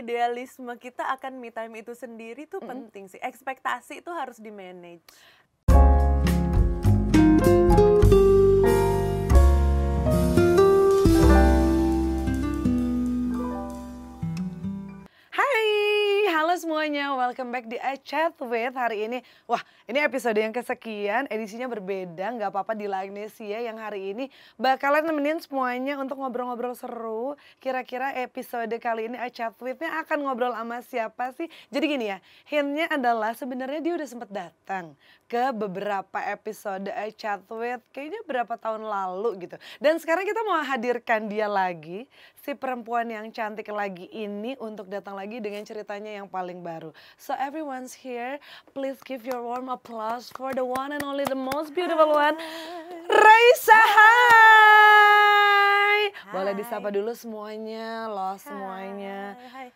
idealisme kita akan me time itu sendiri tuh mm -hmm. penting sih. Ekspektasi itu harus di manage. halo semuanya, welcome back di I Chat With hari ini. Wah, ini episode yang kesekian, edisinya berbeda, nggak apa-apa di Lagnesia yang hari ini bakalan nemenin semuanya untuk ngobrol-ngobrol seru. Kira-kira episode kali ini I Chat With-nya akan ngobrol sama siapa sih? Jadi gini ya, hintnya adalah sebenarnya dia udah sempet datang ke beberapa episode I Chat With, kayaknya berapa tahun lalu gitu. Dan sekarang kita mau hadirkan dia lagi, si perempuan yang cantik lagi ini untuk datang lagi dengan ceritanya yang paling baru. So everyone's here, please give your warm applause for the one and only the most beautiful one, Raisa. Hai. Boleh disapa dulu semuanya, loh semuanya. Hai,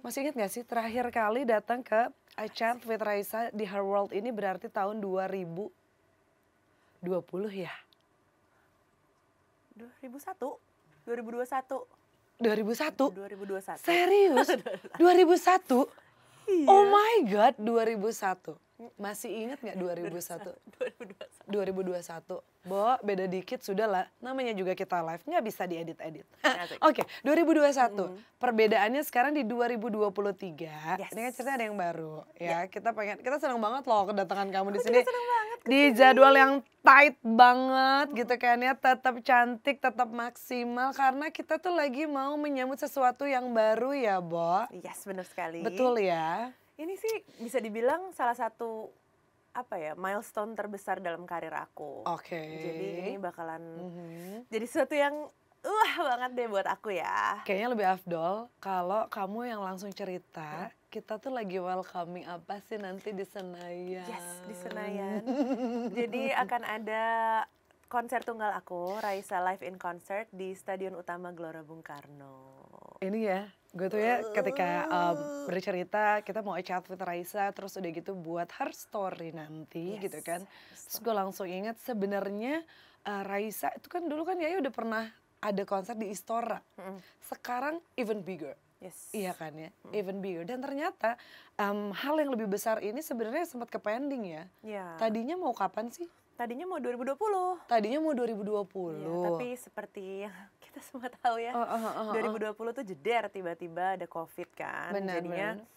Masih ingat gak sih terakhir kali datang ke I Chat with Raisa di Her World ini berarti tahun 2020 ya? 2001, 2021. 2001? 2021. Serius? 2001? Oh my god, 2001. Masih ingat nggak 2001? 2021. 2021. Bo, beda dikit sudah lah. Namanya juga kita live, nggak bisa diedit-edit. Oke, okay, 2021. Mm. Perbedaannya sekarang di 2023. Yes. Ini kan cerita ada yang baru ya. Yeah. Kita pengen kita senang banget loh kedatangan kamu di sini. banget. Kesini. Di jadwal yang tight banget gitu kan ya, tetap cantik, tetap maksimal karena kita tuh lagi mau menyambut sesuatu yang baru ya, Bo. Yes, benar sekali. Betul ya. Ini sih bisa dibilang salah satu apa ya milestone terbesar dalam karir aku. Oke. Okay. Jadi ini bakalan mm -hmm. jadi sesuatu yang wah uh, banget deh buat aku ya. Kayaknya lebih afdol kalau kamu yang langsung cerita. Hmm? kita tuh lagi welcoming apa sih nanti di Senayan? Yes, di Senayan. Jadi akan ada konser tunggal aku, Raisa Live in Concert di Stadion Utama Gelora Bung Karno. Ini ya, Gue tuh ya ketika um, bercerita kita mau chat with Raisa terus udah gitu buat her story nanti gitu yes, gitu kan. Terus gue langsung ingat sebenarnya uh, Raisa itu kan dulu kan ya udah pernah ada konser di Istora. Sekarang even bigger. Yes. Iya kan ya, even bigger. Dan ternyata um, hal yang lebih besar ini sebenarnya sempat ke pending ya. Yeah. Tadinya mau kapan sih? Tadinya mau 2020. Tadinya mau 2020. Ya, tapi seperti yang kita semua tahu ya, oh, oh, oh, oh. 2020 tuh jeder tiba-tiba ada COVID kan. Benar, Jadinya benar.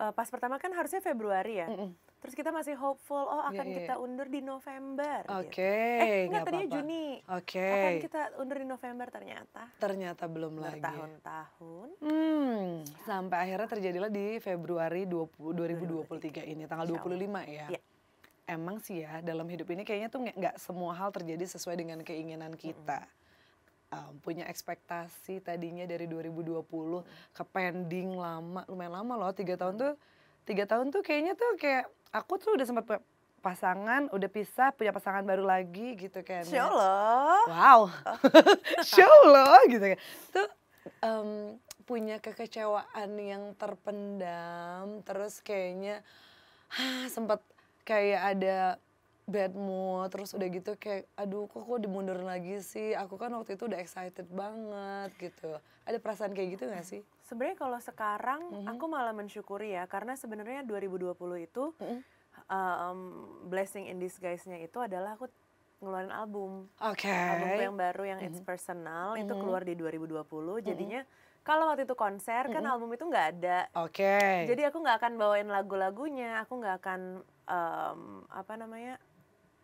Uh, pas pertama kan harusnya Februari ya. Mm -mm. Terus kita masih hopeful, oh akan yeah, yeah. kita undur di November. Gitu. Oke. Okay, gitu. Eh, enggak tadinya apa -apa. Juni. Oke. Okay. Akan kita undur di November ternyata. Ternyata belum lagi. Bertahun-tahun. Hmm, sampai akhirnya terjadilah di Februari 20, 2023 ini, tanggal 25 ya. Yeah emang sih ya dalam hidup ini kayaknya tuh nggak semua hal terjadi sesuai dengan keinginan kita. Um, punya ekspektasi tadinya dari 2020 ke pending lama lumayan lama loh tiga tahun tuh tiga tahun tuh kayaknya tuh kayak aku tuh udah sempat pasangan udah pisah punya pasangan baru lagi gitu kan ya. show lo wow show lo gitu kan tuh um, punya kekecewaan yang terpendam terus kayaknya sempat kayak ada bad mood terus udah gitu kayak aduh kok kok dimundurin lagi sih aku kan waktu itu udah excited banget gitu ada perasaan kayak gitu gak sih sebenarnya kalau sekarang mm -hmm. aku malah mensyukuri ya karena sebenarnya 2020 itu mm -hmm. um, blessing in disguise-nya itu adalah aku ngeluarin album okay. albumku yang baru yang mm -hmm. it's mhm. personal mm -hmm. itu mhm. keluar di 2020 mhm. jadinya mm -hmm kalau waktu itu konser mm -hmm. kan album itu nggak ada. Okay. Jadi aku nggak akan bawain lagu-lagunya, aku nggak akan um, apa namanya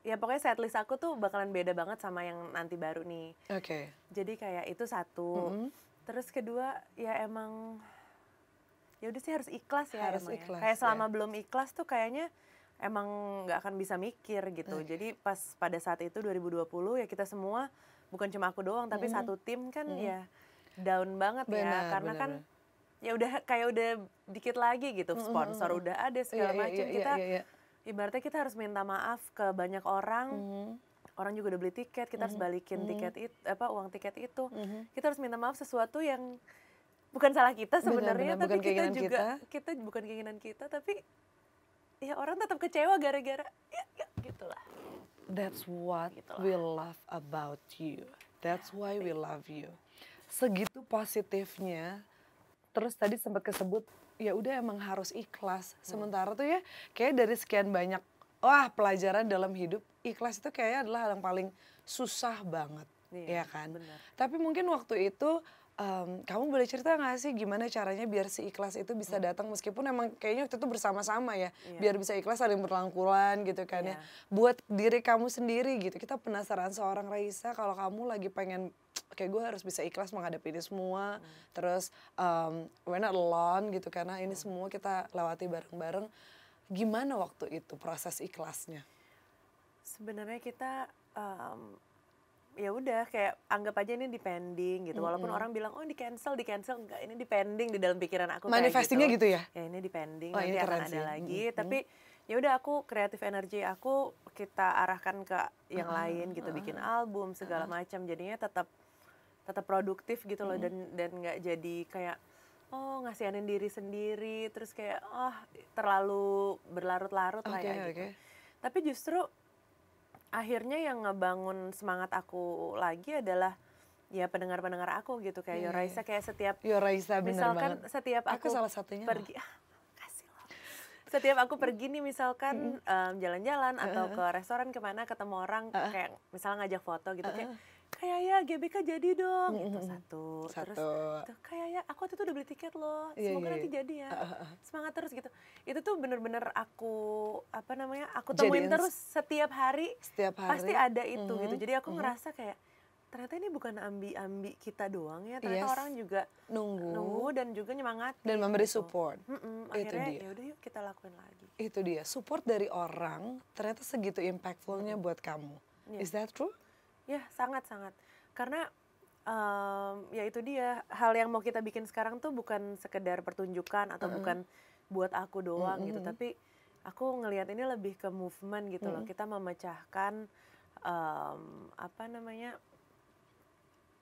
ya pokoknya setlist aku tuh bakalan beda banget sama yang nanti baru nih. Oke. Okay. Jadi kayak itu satu. Mm -hmm. Terus kedua ya emang ya udah sih harus ikhlas ya harus emang ya. ikhlas, ya. Kayak selama yeah. belum ikhlas tuh kayaknya emang nggak akan bisa mikir gitu. Okay. Eh. Jadi pas pada saat itu 2020 ya kita semua bukan cuma aku doang tapi mm satu tim kan mm ya down banget ya. Kan benar, ya karena benar, kan ya udah kayak udah dikit lagi gitu sponsor mm -hmm. udah ada segala yeah, iya, macam yeah, yeah, kita yeah, yeah iya. Ibaratnya kita harus minta maaf ke banyak orang. Mm -hmm. Orang juga udah beli tiket, kita mm -hmm. harus mhm. balikin mm -hmm. tiket itu apa uang tiket itu. Mm -hmm. Kita harus minta maaf sesuatu yang bukan salah kita sebenarnya, tapi bukan kita juga kita. kita bukan keinginan kita, tapi ya orang tetap kecewa gara-gara ya, ya gitulah. That's what gitulah. we love about you. That's ya, why we love you. Segitu positifnya. Terus tadi sempat kesebut ya udah emang harus ikhlas. Hmm. Sementara tuh ya kayak dari sekian banyak wah pelajaran dalam hidup ikhlas itu kayaknya adalah hal yang paling susah banget, iya, ya kan. Bener. Tapi mungkin waktu itu um, kamu boleh cerita nggak sih gimana caranya biar si ikhlas itu bisa hmm. datang meskipun emang kayaknya waktu itu bersama-sama ya iya. biar bisa ikhlas saling yang berlangkulan gitu kan ya. iya. ya buat diri kamu sendiri gitu kita penasaran seorang Raisa kalau kamu lagi pengen kayak gue harus bisa ikhlas menghadapi ini semua hmm. terus um, we're not alone gitu karena ini hmm. semua kita lewati bareng-bareng gimana waktu itu proses ikhlasnya sebenarnya kita um, ya udah kayak anggap aja ini depending gitu. Walaupun orang bilang oh di cancel, di cancel enggak ini depending di dalam pikiran aku Manifestingnya gitu. gitu ya. Ya ini depending oh, nanti akan ada lagi, -hmm. tapi ya udah aku kreatif energi aku kita arahkan ke yang uh -huh. lain gitu, bikin album segala uh -huh. macam. Jadinya tetap tetap produktif gitu loh mm dan dan nggak jadi kayak oh ngasihanin diri sendiri terus kayak oh terlalu berlarut-larut okay, lah ya okay. gitu. Tapi justru akhirnya yang ngebangun semangat aku lagi adalah ya pendengar-pendengar aku gitu kayak yeah. Yoraisa iya. kayak setiap Yoraisa misalkan banget. setiap aku, aku salah satunya pergi ah, kasih setiap aku pergi nih misalkan jalan-jalan uh -huh. atau ke restoran kemana ketemu orang uh kayak misalnya ngajak foto gitu uh kayak kayak ya GBK jadi dong mm -hmm. itu satu. satu terus gitu, kayak ya aku tuh itu udah beli tiket loh iya, iya, semoga yeah, nanti yeah. nanti jadi ya semangat terus gitu itu tuh bener-bener aku apa namanya aku temuin Jadiin terus setiap hari setiap hari pasti ada itu mm -hmm. gitu jadi aku mm -hmm. ngerasa kayak ternyata ini bukan ambi-ambi kita doang ya ternyata yes. orang juga nunggu nunggu dan juga nyemangat dan memberi gitu. support mm -mm, akhirnya ya udah yuk kita lakuin lagi itu dia support dari orang ternyata segitu impactfulnya mm -hmm. buat kamu yeah. is iya. that true Ya, sangat-sangat. Karena um, ya itu dia, hal yang mau kita bikin sekarang tuh bukan sekedar pertunjukan atau mm -hmm. bukan buat aku doang mm -hmm. gitu, tapi aku ngelihat ini lebih ke movement gitu mm -hmm. loh. Kita memecahkan um, apa namanya?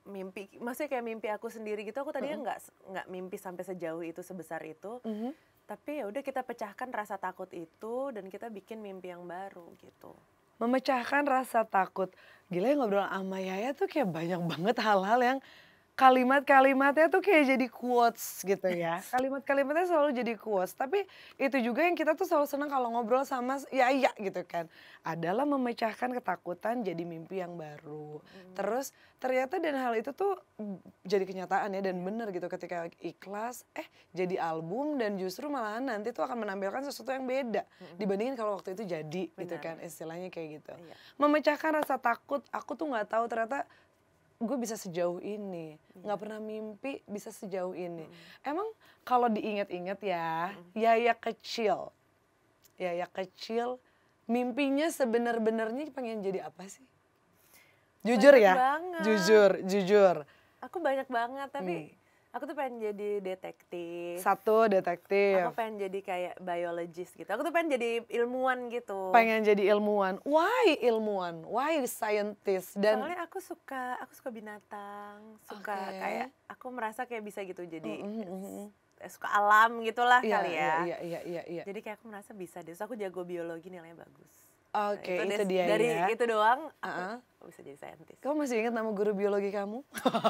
mimpi maksudnya kayak mimpi aku sendiri gitu aku tadinya nggak mm -hmm. nggak mimpi sampai sejauh itu sebesar itu mm -hmm. tapi ya udah kita pecahkan rasa takut itu dan kita bikin mimpi yang baru gitu memecahkan rasa takut. Gila ya ngobrol sama Yaya tuh kayak banyak banget hal-hal yang kalimat-kalimatnya tuh kayak jadi quotes gitu ya. Kalimat-kalimatnya selalu jadi quotes. Tapi itu juga yang kita tuh selalu senang kalau ngobrol sama ya ya gitu kan. Adalah memecahkan ketakutan jadi mimpi yang baru. Hmm. Terus ternyata dan hal itu tuh jadi kenyataan ya dan bener gitu ketika ikhlas eh jadi album dan justru malahan nanti tuh akan menampilkan sesuatu yang beda hmm. dibandingin kalau waktu itu jadi bener. gitu kan istilahnya kayak gitu. Iya. Memecahkan rasa takut aku tuh nggak tahu ternyata gue bisa sejauh ini iya. nggak pernah mimpi bisa sejauh ini hmm. emang kalau diingat-ingat ya hmm. ya kecil ya ya kecil mimpinya sebenar-benarnya pengen jadi apa sih jujur banyak ya banget. jujur jujur aku banyak banget tapi hmm aku tuh pengen jadi detektif. Satu detektif. Aku pengen jadi kayak biologis gitu. Aku tuh pengen jadi ilmuwan gitu. Pengen jadi ilmuwan. Why ilmuwan? Why scientist? Dan soalnya aku suka aku suka binatang, suka okay. kayak aku merasa kayak bisa gitu jadi mm -hmm suka alam gitulah yeah, kali ya. Iya, iya, iya, iya. Jadi kayak aku merasa bisa deh. Terus aku jago biologi nilainya bagus. Oke, okay, itu, itu dia dari ya. itu doang. Uh -uh. Aku bisa jadi saintis. Kamu masih ingat nama guru biologi kamu?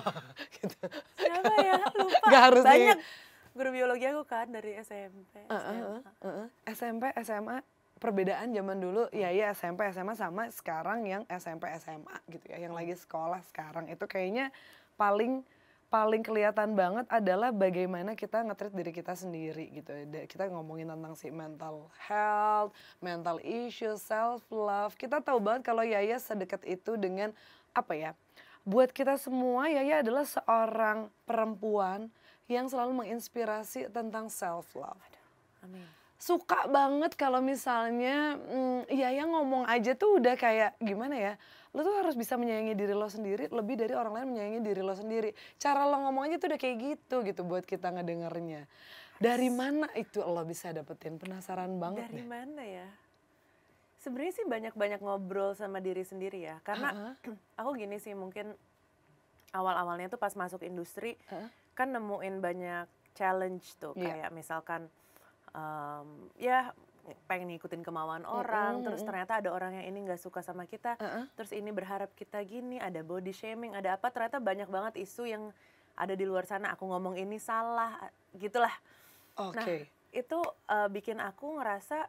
gitu. Siapa ya? Lupa. Gak harus Banyak guru biologi aku kan dari SMP, uh -uh, Uh -uh. SMP, SMA perbedaan zaman dulu ya ya SMP SMA sama sekarang yang SMP SMA gitu ya yang lagi sekolah sekarang itu kayaknya paling paling kelihatan banget adalah bagaimana kita ngetrit diri kita sendiri gitu. Ya. Kita ngomongin tentang si mental health, mental issue, self love. Kita tahu banget kalau Yaya sedekat itu dengan apa ya? Buat kita semua Yaya adalah seorang perempuan yang selalu menginspirasi tentang self love. Amin. Suka banget kalau misalnya hmm, Yaya ngomong aja tuh udah kayak gimana ya? lo tuh harus bisa menyayangi diri lo sendiri lebih dari orang lain menyayangi diri lo sendiri cara lo ngomong aja tuh udah kayak gitu gitu buat kita ngedengernya dari mana itu lo bisa dapetin penasaran banget dari deh. mana ya sebenarnya sih banyak-banyak ngobrol sama diri sendiri ya karena uh -huh. aku gini sih mungkin awal-awalnya tuh pas masuk industri uh -huh. kan nemuin banyak challenge tuh yeah. kayak misalkan um, ya pengen ngikutin kemauan orang, mm -hmm. terus ternyata ada orang yang ini nggak suka sama kita, uh -uh. terus ini berharap kita gini, ada body shaming, ada apa, ternyata banyak banget isu yang ada di luar sana. Aku ngomong ini salah, gitulah. Okay. Nah itu uh, bikin aku ngerasa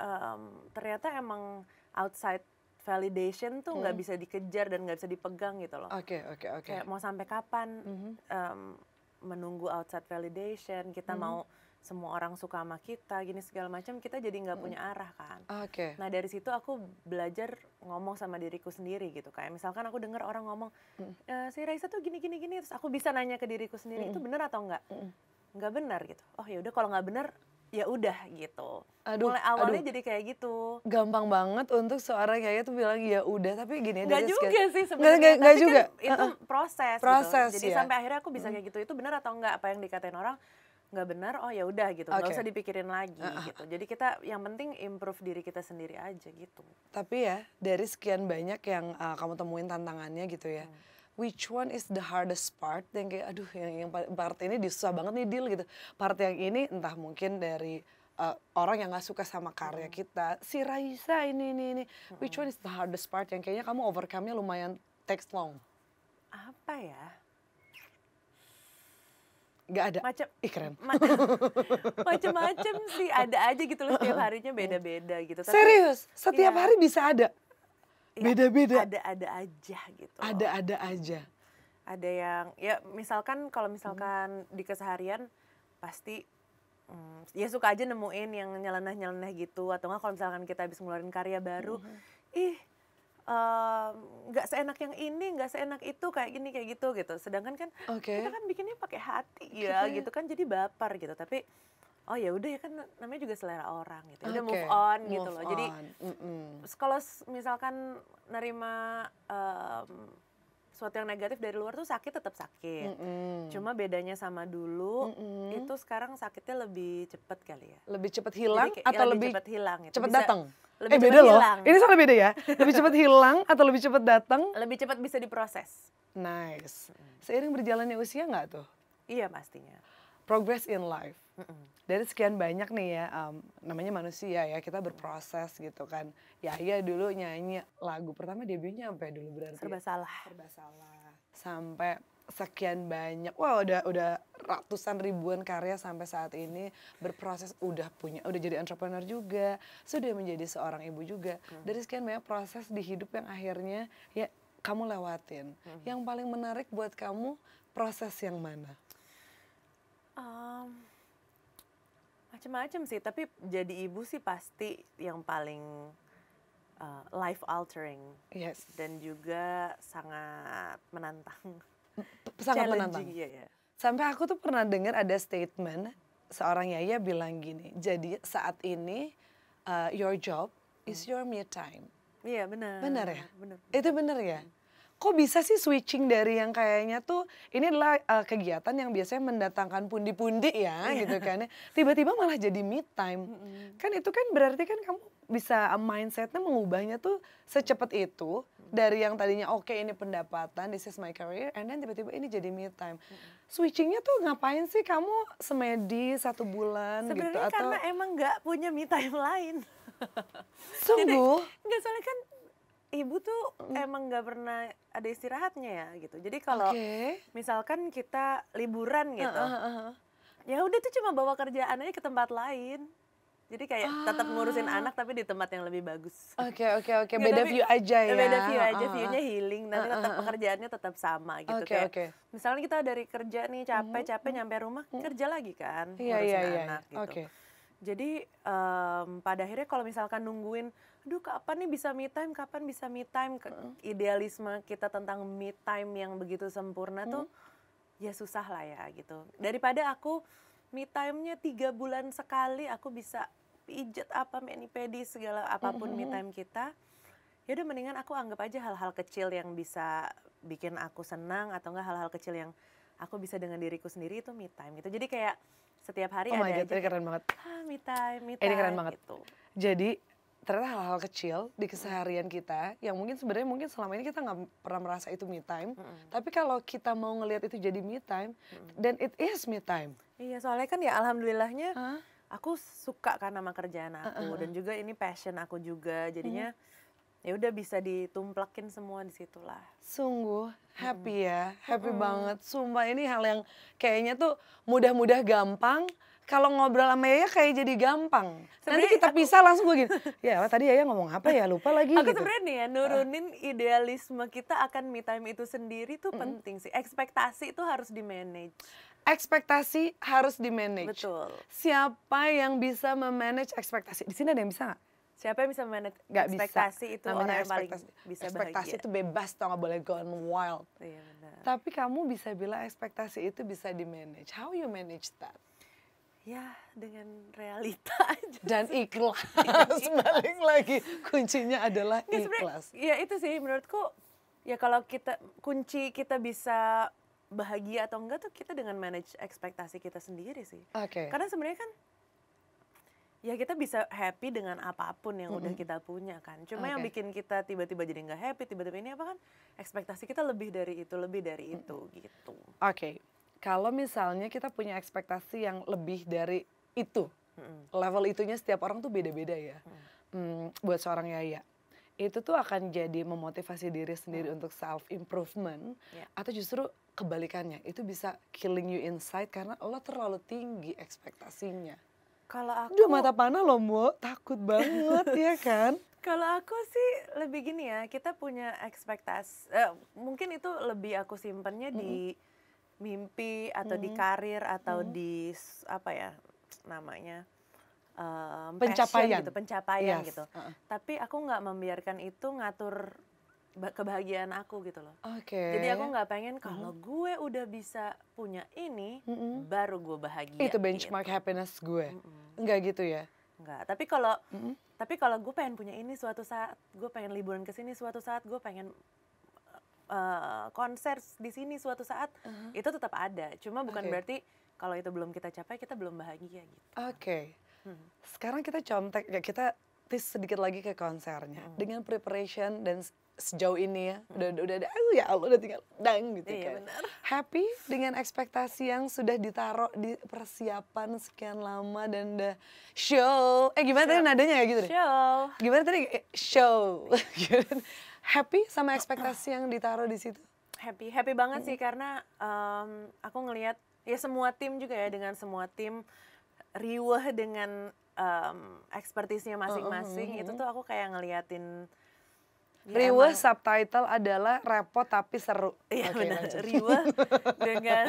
um, ternyata emang outside validation tuh nggak hmm. bisa dikejar dan nggak bisa dipegang gitu loh. Oke okay, oke okay, oke. Okay. mau sampai kapan mm -hmm. um, menunggu outside validation? Kita mm -hmm. mau semua orang suka sama kita gini segala macam kita jadi nggak hmm. punya arah kan okay. nah dari situ aku belajar ngomong sama diriku sendiri gitu kayak misalkan aku dengar orang ngomong e, si Raisa tuh gini gini gini terus aku bisa nanya ke diriku sendiri itu hmm. benar atau enggak nggak benar gitu oh ya udah kalau nggak benar ya udah gitu. Aduh, Mulai awalnya aduh, jadi kayak gitu. Gampang banget untuk seorang kayaknya tuh gitu bilang ya udah, tapi gini Gak juga kayak, sih sebenarnya. nggak nggak gak juga. Kan itu proses. Proses. Gitu. Jadi ya? sampai akhirnya aku bisa kayak gitu. Itu benar atau enggak apa yang dikatain orang? nggak benar oh ya udah gitu nggak okay. usah dipikirin lagi uh, uh, gitu jadi kita yang penting improve diri kita sendiri aja gitu tapi ya dari sekian banyak yang uh, kamu temuin tantangannya gitu ya hmm. Which one is the hardest part? Yang kayak, aduh, yang, yang part ini susah banget nih deal gitu. Part yang ini entah mungkin dari uh, orang yang nggak suka sama karya hmm. kita si Raisa ini ini ini which hmm. one is the hardest part yang kayaknya kamu overcome-nya lumayan takes long apa ya Gak ada macam ih keren macam-macam sih ada aja gitu loh setiap harinya beda-beda gitu Tapi, serius setiap ya, hari bisa ada iya, beda-beda ya, ada-ada aja gitu ada-ada aja ada yang ya misalkan kalau misalkan hmm. di keseharian pasti hmm, ya suka aja nemuin yang nyeleneh-nyeleneh gitu atau enggak kalau misalkan kita habis ngeluarin karya baru hmm. ih nggak uh, seenak yang ini, nggak seenak itu kayak gini kayak gitu gitu. Sedangkan kan okay. kita kan bikinnya pakai hati ya okay. gitu kan jadi baper gitu. Tapi oh ya udah ya kan namanya juga selera orang gitu. Ya udah okay. move on gitu move gitu loh. On. Jadi mm -mm. kalau misalkan nerima um, sesuatu yang negatif dari luar tuh sakit tetap sakit. Mm -hmm. Cuma bedanya sama dulu mm -hmm. itu sekarang sakitnya lebih cepat kali ya. Lebih cepat hilang Jadi, atau lebih, lebih cepat hilang gitu. Cepat datang. Lebih eh beda loh. Ini soalnya beda ya. Lebih cepat hilang atau lebih cepat datang? Lebih cepat bisa diproses. Nice. Seiring berjalannya usia nggak tuh? Iya pastinya. Progress in life dari sekian banyak nih ya, um, namanya manusia ya, kita berproses gitu kan. Ya iya dulu nyanyi lagu pertama debutnya sampai dulu berarti. Ya. Serba salah. Serba salah. Sampai sekian banyak wah wow, udah udah ratusan ribuan karya sampai saat ini berproses udah punya udah jadi entrepreneur juga sudah menjadi seorang ibu juga mm. dari sekian banyak proses di hidup yang akhirnya ya kamu lewatin mm-hmm. yang paling menarik buat kamu proses yang mana um, macam macem sih, tapi jadi ibu sih pasti yang paling uh, eh, life altering. Yes. Dan juga sangat menantang. Mm, sangat menantang. Ya, ya. Sampai aku tuh pernah dengar ada statement seorang Yaya bilang gini, jadi saat ini uh, your job is hmm. your me time. Iya benar. Benar ya? Benar. Itu benar ya? Hmm kok bisa sih switching dari yang kayaknya tuh ini adalah uh, kegiatan yang biasanya mendatangkan pundi-pundi ya iya. gitu kan. Ya. Tiba-tiba malah jadi mid time. Kan itu kan berarti kan kamu bisa eh, mindsetnya mengubahnya tuh secepat itu dari yang tadinya oke okay, ini pendapatan this is my career and then tiba-tiba ini jadi mid time switchingnya tuh ngapain sih kamu semedi satu bulan gitu Sebenarnya gitu karena atau karena emang nggak punya mid time lain sungguh nggak soalnya kan ibu tuh mm. emang nggak pernah ada istirahatnya ya gitu. Jadi kalau okay. misalkan kita liburan gitu, uh, uh, uh. ya udah tuh cuma bawa kerjaannya ke tempat lain. Jadi kayak ah. tetap ngurusin ah. anak tapi di tempat yang lebih bagus. Oke okay, oke okay, oke, okay. Ya, beda view aja ya. Beda view aja, uh. view-nya healing, nanti tetap pekerjaannya tetap sama gitu okay, kayak. Okay. Misalnya kita dari kerja nih mm-hmm, capek-capek mm -hmm. nyampe rumah, mm-hmm. kerja lagi kan, iya, ngurusin yeah, iya. anak yeah. gitu. Okay. Jadi um, pada akhirnya kalau misalkan nungguin aduh kapan nih bisa me time kapan bisa me time Ke, idealisme kita tentang me time yang begitu sempurna hmm. tuh ya susah lah ya gitu daripada aku me time-nya tiga bulan sekali aku bisa pijet apa menipedi segala apapun hmm. me hmm, hmm. time kita ya udah mendingan aku anggap aja hal-hal kecil yang bisa bikin aku senang atau enggak hal-hal kecil yang aku bisa dengan diriku sendiri itu me time gitu jadi kayak setiap hari oh ada my God, aja, ini keren banget ah me time me eh, time ini keren banget gitu. jadi ternyata hal-hal kecil di hmm. keseharian kita yang mungkin sebenarnya mungkin selama ini kita nggak pernah merasa itu me time mm -hmm. tapi kalau kita mau ngelihat itu jadi me time dan mm -hmm. it is me time iya soalnya kan ya alhamdulillahnya huh? aku suka karena sama kerjaan aku uh -uh. dan juga ini passion aku juga jadinya mm. ya udah bisa ditumplekin semua di situlah sungguh happy mm. ya happy mm. banget sumpah ini hal yang kayaknya tuh mudah-mudah gampang kalau ngobrol sama Yaya kayak jadi gampang. Sebenernya Nanti kita aku, pisah langsung gue gini. Ya, tadi Yaya ngomong apa ya? Lupa lagi. Aku gitu. sebenarnya nih ya nurunin uh. idealisme kita akan me time itu sendiri tuh mm -hmm. penting sih. Ekspektasi itu harus di manage. Ekspektasi harus di manage. Betul. Siapa yang bisa memanage ekspektasi? Di sini ada yang bisa nggak? Siapa yang bisa memanage gak ekspektasi bisa. itu Namanya orang yang paling bisa Ekspektasi bahagia. itu bebas tau gak boleh gone wild. Iya benar. Tapi kamu bisa bilang ekspektasi itu bisa di manage. How you manage that? ya dengan realita aja dan ikhlas, ikhlas. lagi kuncinya adalah ikhlas ya itu sih menurutku ya kalau kita kunci kita bisa bahagia atau enggak tuh kita dengan manage ekspektasi kita sendiri sih okay. karena sebenarnya kan ya kita bisa happy dengan apapun yang mm -hmm. udah kita punya kan cuma okay. yang bikin kita tiba-tiba jadi nggak happy tiba-tiba ini apa kan ekspektasi kita lebih dari itu lebih dari mm -hmm. itu gitu oke okay kalau misalnya kita punya ekspektasi yang lebih dari itu, hmm. level itunya setiap orang tuh beda-beda ya. Hmm. Hmm, buat seorang Yaya, itu tuh akan jadi memotivasi diri sendiri hmm. untuk self improvement yeah. atau justru kebalikannya itu bisa killing you inside karena lo terlalu tinggi ekspektasinya. Kalau aku Duh, mata panah lo mau takut banget ya kan? Kalau aku sih lebih gini ya, kita punya ekspektasi. eh, mungkin itu lebih aku simpennya mm -hmm. di mimpi atau mm -hmm. di karir atau mm -hmm. di apa ya namanya um, pencapaian gitu pencapaian yes. gitu uh -uh. tapi aku nggak membiarkan itu ngatur kebahagiaan aku gitu loh okay. jadi aku nggak pengen kalau mm -hmm. gue udah bisa punya ini mm -hmm. baru gue bahagia itu benchmark gitu. happiness gue mm -hmm. nggak gitu ya Enggak, tapi kalau mm -hmm. tapi kalau gue pengen punya ini suatu saat gue pengen liburan ke sini suatu saat gue pengen Eh, konser di sini suatu saat uh-huh. itu tetap ada. Cuma bukan okay. berarti kalau itu belum kita capai kita belum bahagia gitu. Oke. Okay. Hmm. Sekarang kita contek ya kita tis sedikit lagi ke konsernya hmm. dengan preparation dan sejauh ini ya hmm. udah udah ada ya Allah udah tinggal dang gitu iya, kan. Bener. Happy dengan ekspektasi yang sudah ditaruh di persiapan sekian lama dan the show. Eh gimana show. tadi nadanya ya gitu deh. Show. Gimana tadi eh, show. Gitu happy sama ekspektasi yang ditaruh di situ? Happy, happy banget sih karena um, aku ngelihat ya semua tim juga ya dengan semua tim riweh dengan um, ekspertisnya masing-masing mm -hmm. itu tuh aku kayak ngeliatin ya riweh subtitle adalah repot tapi seru. Iya okay, benar. Riweh dengan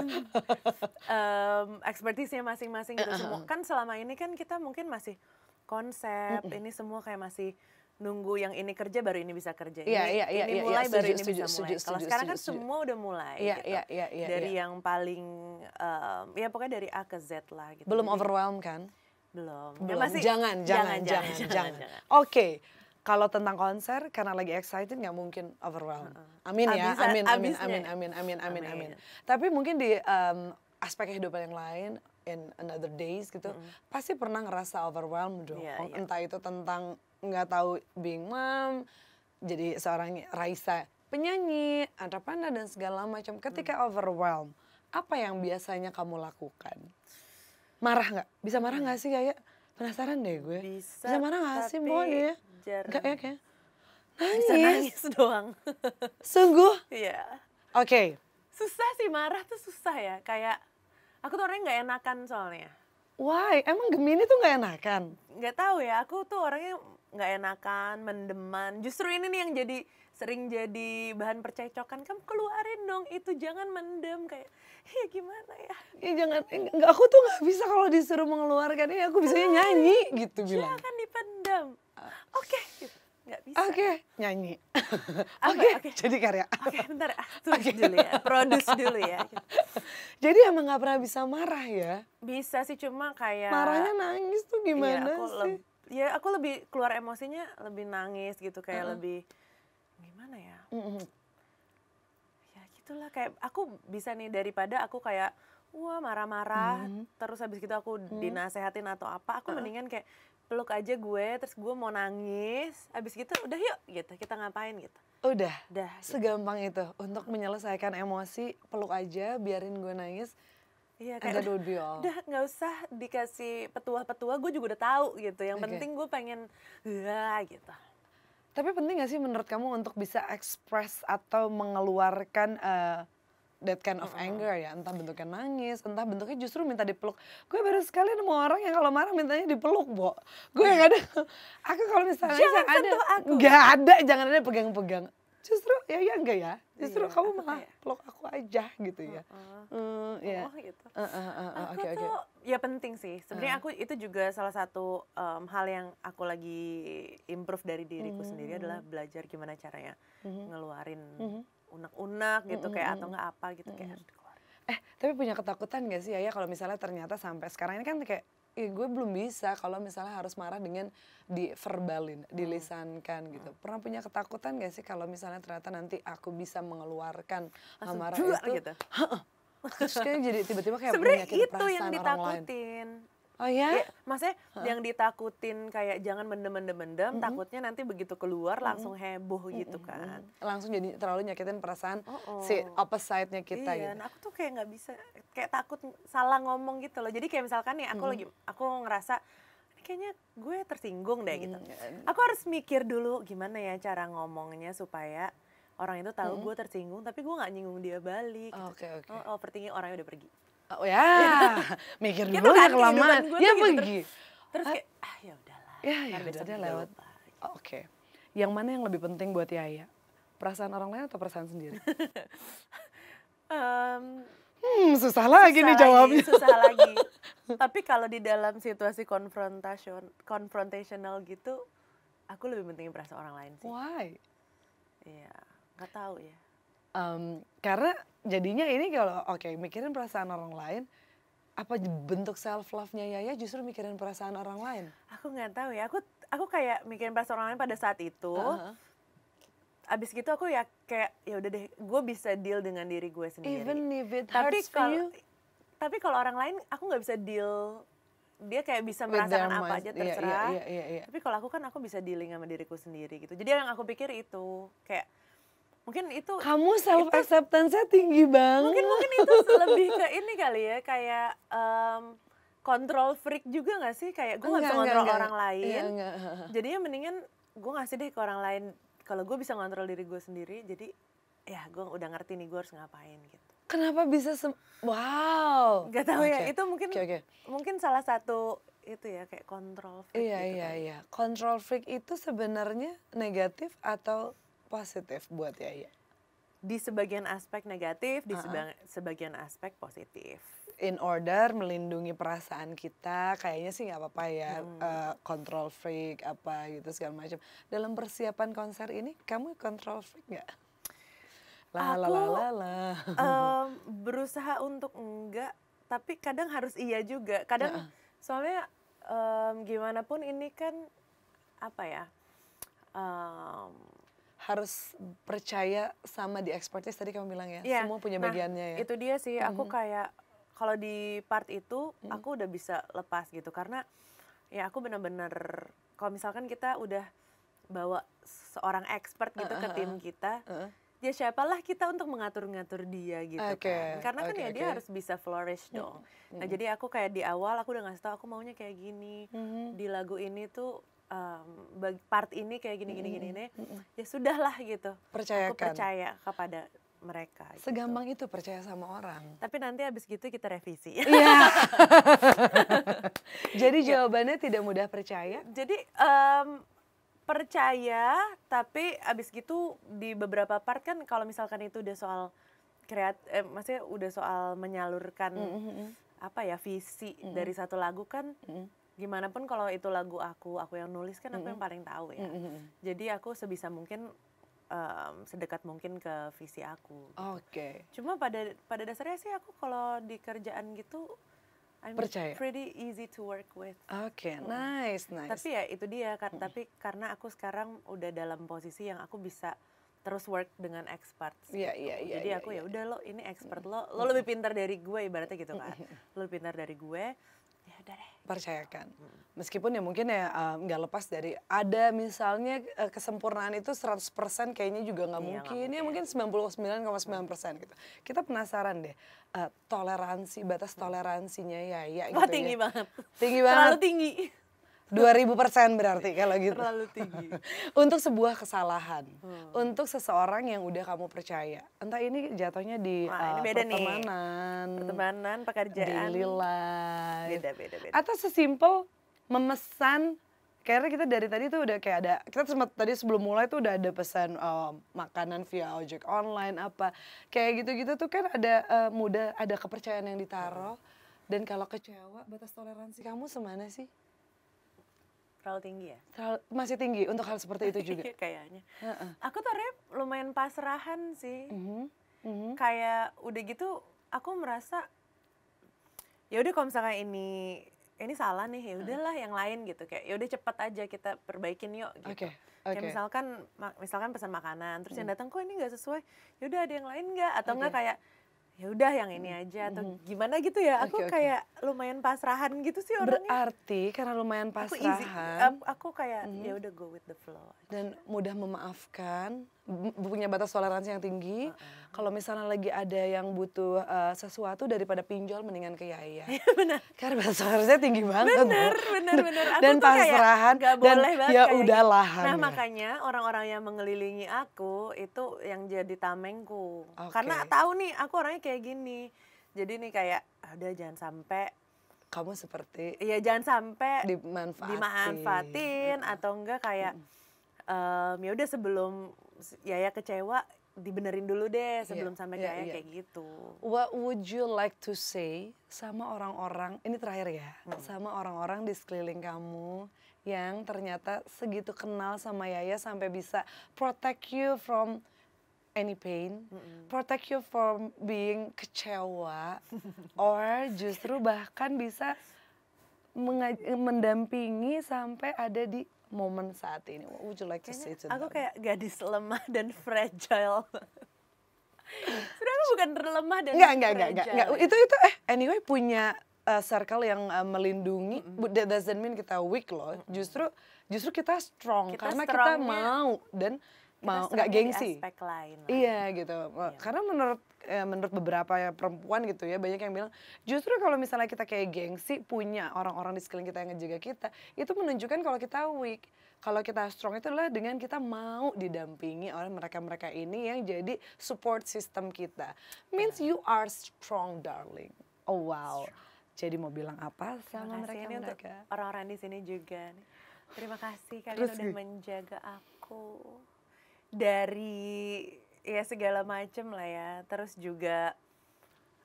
um, ekspertisnya masing-masing gitu. Semua kan selama ini kan kita mungkin masih konsep ini semua kayak masih nunggu yang ini kerja baru ini bisa kerja. yeah, yeah, yeah, Ini iya, iya, iya, mulai yeah, baru ini suju, bisa mulai. Kalau sekarang kan semua udah mulai yeah, gitu. yeah, yeah, yeah, dari yeah. yang paling um, ya pokoknya dari A ke Z lah gitu. Belum overwhelm kan? Belum. Belum. Ya, masih, jangan, jangan, jangan, jangan. jangan, jangan. jangan. Oke. Okay. Kalau tentang konser karena lagi excited nggak mungkin overwhelm. Amin ya, amin, amin, amin, amin, amin, amin, amin. Tapi mungkin di um, aspek kehidupan yang lain in another days gitu mm -hmm. pasti pernah ngerasa overwhelmed dong yeah, yeah. entah iya. itu tentang nggak tahu being mom jadi seorang Raisa penyanyi ada panda dan segala macam ketika mm. overwhelmed apa yang biasanya kamu lakukan marah nggak bisa marah nggak sih kayak penasaran deh gue bisa, bisa marah nggak sih mau ya nggak ya kayak nangis, bisa nangis doang sungguh ya yeah. oke okay. susah sih marah tuh susah ya kayak Aku tuh orangnya gak enakan soalnya. Why? Emang Gemini tuh gak enakan? Gak tahu ya. Aku tuh orangnya gak enakan, mendeman. Justru ini nih yang jadi sering jadi bahan percecokan kamu keluarin dong itu jangan mendem kayak ya gimana ya ya jangan enggak aku tuh gak bisa kalau disuruh mengeluarkan ini iya, aku bisanya nyanyi gitu bilang jangan dipendam oke okay. gitu nggak bisa. Oke, okay. nyanyi. Oke, okay. okay. jadi karya. Oke, okay, bentar. Ah, Tulis okay. dulu ya, produce dulu ya. jadi emang nggak pernah bisa marah ya? Bisa sih, cuma kayak... Marahnya nangis tuh iya, gimana ya, aku sih? ya aku lebih keluar emosinya lebih nangis gitu, kayak uh -huh. lebih... Gimana ya? Uh -huh. Ya gitulah, kayak aku bisa nih daripada aku kayak... Wah marah-marah, mm -hmm. terus habis gitu aku mm -hmm. dinasehatin atau apa, aku mendingan kayak peluk aja gue terus gue mau nangis abis gitu udah yuk gitu kita ngapain gitu udah udah gitu. segampang itu untuk menyelesaikan emosi peluk aja biarin gue nangis Iya, kayak udah, udah, nggak usah dikasih petua-petua, gue juga udah tahu gitu. Yang okay. penting gue pengen, ya gitu. Tapi penting gak sih menurut kamu untuk bisa ekspres atau mengeluarkan uh, that kind of anger ya entah bentuknya nangis entah bentuknya justru minta dipeluk gue baru sekali nemu orang yang kalau marah mintanya dipeluk bo gue yang iya. ada aku kalau misalnya jangan ada nggak ada jangan ada pegang-pegang justru ya ya enggak ya iya, justru iya, kamu malah kayak... peluk aku aja gitu ya uh, uh, Mm, yeah. oh gitu uh, uh, uh, uh, aku okay, tuh okay. ya penting sih sebenarnya uh. aku itu juga salah satu um, hal yang aku lagi improve dari diriku mm. sendiri adalah belajar gimana caranya mm -hmm. ngeluarin mm -hmm unek-unek gitu mm-hmm. kayak atau nggak apa gitu mm-hmm. kayak Eh tapi punya ketakutan gak sih ya, ya kalau misalnya ternyata sampai sekarang ini kan kayak ya gue belum bisa kalau misalnya harus marah dengan diverbalin, dilisankan hmm. gitu. Pernah punya ketakutan gak sih kalau misalnya ternyata nanti aku bisa mengeluarkan eh, amarah itu? Gitu. Terus kayaknya jadi tiba-tiba kayak sebenarnya itu yang ditakutin. Oh ya? ya maksudnya huh? yang ditakutin kayak jangan mendem-mendem-mendem, mm -hmm. takutnya nanti begitu keluar langsung mm -hmm. heboh mm -hmm. gitu kan. Langsung jadi terlalu nyakitin perasaan oh, oh. si opposite-nya kita iya, gitu. Nah, aku tuh kayak nggak bisa, kayak takut salah ngomong gitu loh. Jadi kayak misalkan nih aku mm -hmm. lagi, aku ngerasa kayaknya gue tersinggung deh gitu. mm -hmm. gitu. Aku harus mikir dulu gimana ya cara ngomongnya supaya orang itu tahu mm -hmm. gue tersinggung tapi gue nggak nyinggung dia balik. Oke gitu. oke. Okay, okay. Oh, overthinking oh, orangnya udah pergi. Oh ya, iya. mikir gitu dulu kan ya, gitu kan, kelamaan. Ya gitu. pergi. Terus, terus kayak, ah ya udahlah. Ya, ya udah, dia lewat. Gitu. Oh, oke. Okay. Yang mana yang lebih penting buat Yaya? Perasaan orang lain atau perasaan sendiri? um, hmm, susah lagi susah nih jawabnya. susah lagi. Tapi kalau di dalam situasi konfrontasion, konfrontasional gitu, aku lebih pentingin perasaan orang lain sih. Why? Iya, nggak tahu ya um, karena jadinya ini kalau oke okay, mikirin perasaan orang lain apa bentuk self love nya Yaya justru mikirin perasaan orang lain aku nggak tahu ya aku aku kayak mikirin perasaan orang lain pada saat itu uh -huh. abis gitu aku ya kayak ya udah deh gue bisa deal dengan diri gue sendiri even if it hurts tapi kalau tapi kalau orang lain aku nggak bisa deal dia kayak bisa merasakan apa aja iya, iya, terserah. Yeah, yeah, yeah, yeah. Tapi kalau aku kan aku bisa dealing sama diriku sendiri gitu. Jadi yang aku pikir itu kayak mungkin itu kamu self acceptance-nya tinggi banget mungkin mungkin itu lebih ke ini kali ya kayak um, mmm, kontrol freak juga gak sih kayak gue nggak bisa ngontrol enggak, orang iya, enggak. lain enggak. jadinya mendingan gue ngasih deh ke orang lain kalau gue bisa ngontrol diri gue sendiri jadi ya gue udah ngerti nih gue harus ngapain gitu kenapa bisa sem- wow nggak tahu okay. ya itu mungkin okay, okay. mungkin salah satu itu ya kayak control freak iya gitu iya kan. iya control freak itu sebenarnya negatif atau positif buat Yaya? Ya? Di sebagian aspek negatif, di uh -uh. sebagian aspek positif. In order melindungi perasaan kita, kayaknya sih nggak apa-apa ya, hmm. uh, control freak apa gitu segala macam. Dalam persiapan konser ini, kamu control freak nggak? Aku um, berusaha untuk enggak, tapi kadang harus iya juga. Kadang soalnya um, gimana pun ini kan apa ya? Um, harus percaya sama di expertise tadi kamu bilang ya, yeah. semua punya nah, bagiannya nah, ya. Itu dia sih, aku mm -hmm. kayak kalau di part itu mhm. aku udah bisa lepas gitu karena ya aku benar-benar kalau misalkan kita udah bawa seorang expert gitu uh, -huh. ke tim kita, uh, -huh. ya siapalah kita untuk mengatur-ngatur dia gitu okay. kan. Karena okay, kan ya okay. dia harus bisa flourish mhm. dong. Mm. Nah, mhm. jadi aku kayak di awal aku udah ngasih tau aku maunya kayak gini. Mm -hmm. Di lagu ini tuh um, part ini kayak gini gini gini ini ya sudahlah gitu percayakan aku percaya kepada mereka gitu. segampang gitu. itu percaya sama orang tapi nanti habis gitu kita revisi Ya. jadi iya. jawabannya tidak mudah percaya jadi um, percaya tapi abis gitu di beberapa part kan kalau misalkan itu udah soal kreat eh, maksudnya udah soal menyalurkan mm -hmm. apa ya visi mm -hmm. dari satu lagu kan mm -hmm gimana pun kalau itu lagu aku aku yang nulis kan aku mm -hmm. yang paling tahu ya mm -hmm. jadi aku sebisa mungkin um, sedekat mungkin ke visi aku. Gitu. Oke. Okay. Cuma pada pada dasarnya sih aku kalau di kerjaan gitu I'm Percaya. pretty easy to work with. Oke, okay, mm. nice, nice. Tapi ya itu dia, kar mm. tapi karena aku sekarang udah dalam posisi yang aku bisa terus work dengan expert. Iya, gitu. iya, iya. Jadi yeah, aku yeah. ya iya. udah lo ini expert mm. lo, lo lebih pintar dari gue ibaratnya gitu kan. Lo lebih pintar dari gue ya udah deh percayakan meskipun ya mungkin ya eh, nggak uh, lepas dari ada misalnya uh, kesempurnaan itu 100% kayaknya juga nggak mungkin. Iya, sembilan mungkin ya mungkin 99,9 gitu kita penasaran deh uh, toleransi batas toleransinya ya ya Wah, tinggi ya. banget tinggi banget terlalu tinggi dua ribu persen berarti kalau gitu. Terlalu tinggi. untuk sebuah kesalahan, hmm. untuk seseorang yang udah kamu percaya. Entah ini jatuhnya di Wah, eh, ini beda pertemanan, nih. pertemanan, pekerjaan, daily Beda, beda, beda. Atau sesimpel memesan karena kita dari tadi tuh udah kayak ada kita sempat tadi sebelum mulai tuh udah ada pesan uh, makanan via ojek online apa kayak gitu-gitu tuh kan ada uh, eh, muda ada kepercayaan yang ditaruh hmm. dan kalau kecewa batas toleransi kamu semana sih Terlalu tinggi ya? Terlalu, masih tinggi untuk hal seperti itu juga. Kayaknya. Uh -uh. Aku tuh rep lumayan pasrahan sih. Uh-huh. Uh-huh. Kayak udah gitu aku merasa ya udah kalau misalkan ini ini salah nih ya udahlah uh -huh. yang lain gitu kayak ya udah cepet aja kita perbaikin yuk gitu. Okay. Okay. Kayak misalkan misalkan pesan makanan terus yang mm-hmm. datang kok ini nggak sesuai, ya udah ada yang lain nggak atau enggak okay. kayak ya udah yang ini hmm. aja atau mm-hmm. gimana gitu ya aku okay, okay. kayak lumayan pasrahan gitu sih orangnya berarti karena lumayan pasrahan aku, easy, aku kayak mm-hmm. ya udah go with the flow aja. dan mudah memaafkan punya batas toleransi yang tinggi. Uh -uh. Kalau misalnya lagi ada yang butuh uh, sesuatu daripada pinjol mendingan ke Yaya. Iya, benar. Karena batas toleransinya tinggi banget. Benar, benar, benar. dan pasrahan ya kayak, dan gitu. nah, ya udahlah. Nah, makanya orang-orang yang mengelilingi aku itu yang jadi tamengku. Okay. Karena tahu nih aku orangnya kayak gini. Jadi nih kayak ada jangan sampai kamu seperti Iya, jangan sampai dimanfaatin, dimanfaatin atau enggak kayak um, ya udah sebelum Yaya ya kecewa dibenerin dulu deh iya, sebelum yeah, sampai yeah, kayak yeah. kayak gitu. What would you like to say sama orang-orang ini terakhir ya, hmm. sama orang-orang di sekeliling kamu yang ternyata segitu kenal sama Yaya sampai bisa protect you from any pain, mm -hmm. protect you from being kecewa, or justru bahkan bisa mendampingi sampai ada di momen saat ini? What would you like to Kayaknya say to them? Aku kayak gadis lemah dan fragile. Sudah aku bukan lemah dan enggak, enggak, fragile. Enggak, enggak, enggak. Itu itu eh anyway punya uh, circle yang uh, melindungi. Mm -hmm. That doesn't mean kita weak loh. Mm -hmm. Justru justru kita strong kita karena kita mau dan mau nggak gengsi lain lah. iya gitu iya. karena menurut eh, menurut beberapa ya, perempuan gitu ya banyak yang bilang justru kalau misalnya kita kayak gengsi punya orang-orang di sekeliling kita yang ngejaga kita itu menunjukkan kalau kita weak kalau kita strong itu adalah dengan kita mau didampingi oleh mereka-mereka ini yang jadi support system kita means you are strong darling oh wow jadi mau bilang apa sama mereka-mereka ini untuk orang-orang di sini juga terima kasih kalian Terus udah menjaga aku dari ya segala macem lah ya terus juga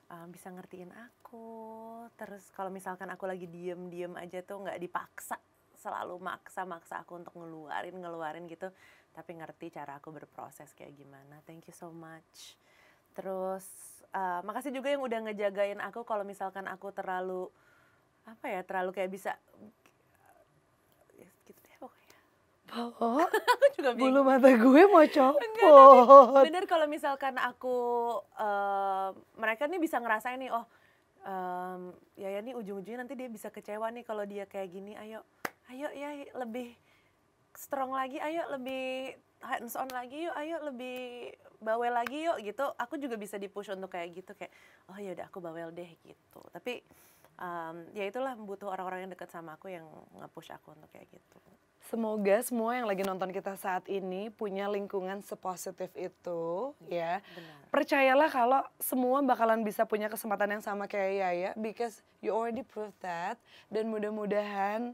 um, bisa ngertiin aku terus kalau misalkan aku lagi diem diem aja tuh nggak dipaksa selalu maksa-maksa aku untuk ngeluarin ngeluarin gitu tapi ngerti cara aku berproses kayak gimana thank you so much terus uh, makasih juga yang udah ngejagain aku kalau misalkan aku terlalu apa ya terlalu kayak bisa copot juga bulu mata gue mau copot Enggak, bener kalau misalkan aku uh, mereka nih bisa ngerasain nih oh um, ya ya nih ujung-ujungnya nanti dia bisa kecewa nih kalau dia kayak gini ayo ayo ya lebih strong lagi ayo lebih hands on lagi yuk ayo lebih bawel lagi yuk gitu aku juga bisa dipush untuk kayak gitu kayak oh ya udah aku bawel deh gitu tapi um, ya itulah butuh orang-orang yang dekat sama aku yang nge-push aku untuk kayak gitu. Semoga semua yang lagi nonton kita saat ini punya lingkungan sepositif itu iya, ya. Benar. Percayalah kalau semua bakalan bisa punya kesempatan yang sama kayak Yaya because you already proved that dan mudah-mudahan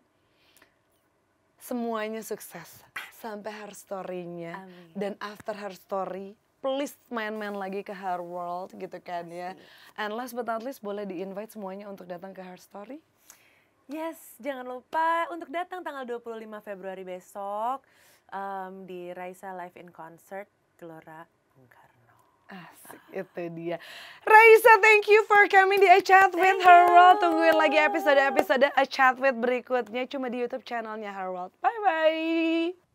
semuanya sukses sampai her story-nya dan after her story please main-main lagi ke Her World gitu kan ya. And last but not least boleh di-invite semuanya untuk datang ke Her Story. Yes, jangan lupa untuk datang tanggal 25 Februari besok um, di Raisa Live in Concert Gelora Bung Karno. Asik, ah. itu dia. Raisa, thank you for coming di A Chat With Her World. Tungguin lagi episode-episode A Chat With berikutnya cuma di YouTube channelnya Her World. Bye-bye.